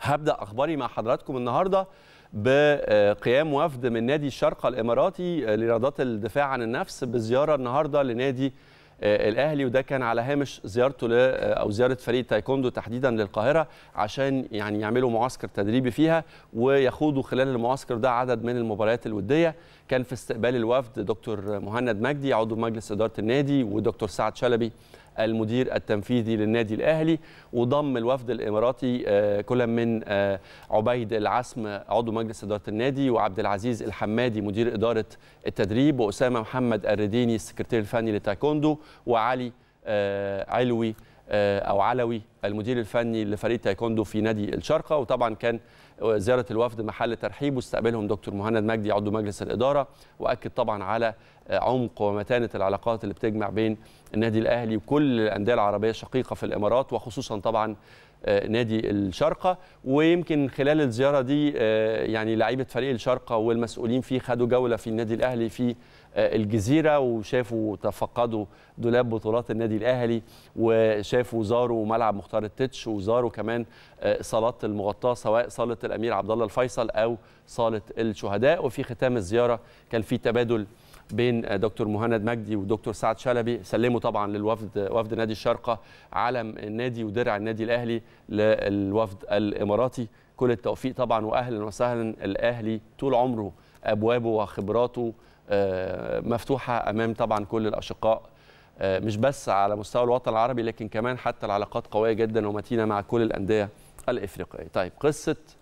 هبدا اخباري مع حضراتكم النهارده بقيام وفد من نادي الشرق الاماراتي آه، لرياضات الدفاع عن النفس بزياره النهارده لنادي آه، الاهلي وده كان على هامش زيارته ل آه، او زياره فريق تايكوندو تحديدا للقاهره عشان يعني يعملوا معسكر تدريبي فيها ويخوضوا خلال المعسكر ده عدد من المباريات الوديه كان في استقبال الوفد دكتور مهند مجدي عضو مجلس اداره النادي ودكتور سعد شلبي المدير التنفيذي للنادي الاهلي وضم الوفد الاماراتي آه، كل من آه، عبيد العسم عضو مجلس اداره النادي وعبد العزيز الحمادي مدير اداره التدريب واسامه محمد الرديني السكرتير الفني لتايكوندو وعلي آه، علوي آه، او علوي المدير الفني لفريق تايكوندو في نادي الشارقه وطبعا كان زياره الوفد محل ترحيب واستقبلهم دكتور مهند مجدي عضو مجلس الاداره واكد طبعا على عمق ومتانه العلاقات اللي بتجمع بين النادي الاهلي وكل الانديه العربيه الشقيقه في الامارات وخصوصا طبعا آه، نادي الشارقه ويمكن خلال الزياره دي آه، يعني لعيبه فريق الشارقه والمسؤولين فيه خدوا جوله في النادي الاهلي في آه، الجزيره وشافوا تفقدوا دولاب بطولات النادي الاهلي وشافوا زاروا ملعب مختار التتش وزاروا كمان صالات المغطاه سواء صاله الامير عبد الله الفيصل او صاله الشهداء وفي ختام الزياره كان في تبادل بين دكتور مهند مجدي ودكتور سعد شلبي سلموا طبعا للوفد وفد نادي الشارقه علم النادي ودرع النادي الاهلي للوفد الاماراتي كل التوفيق طبعا واهلا وسهلا الاهلي طول عمره ابوابه وخبراته آه، مفتوحه امام طبعا كل الاشقاء آه، مش بس على مستوى الوطن العربي لكن كمان حتى العلاقات قويه جدا ومتينه مع كل الانديه الافريقيه. طيب قصه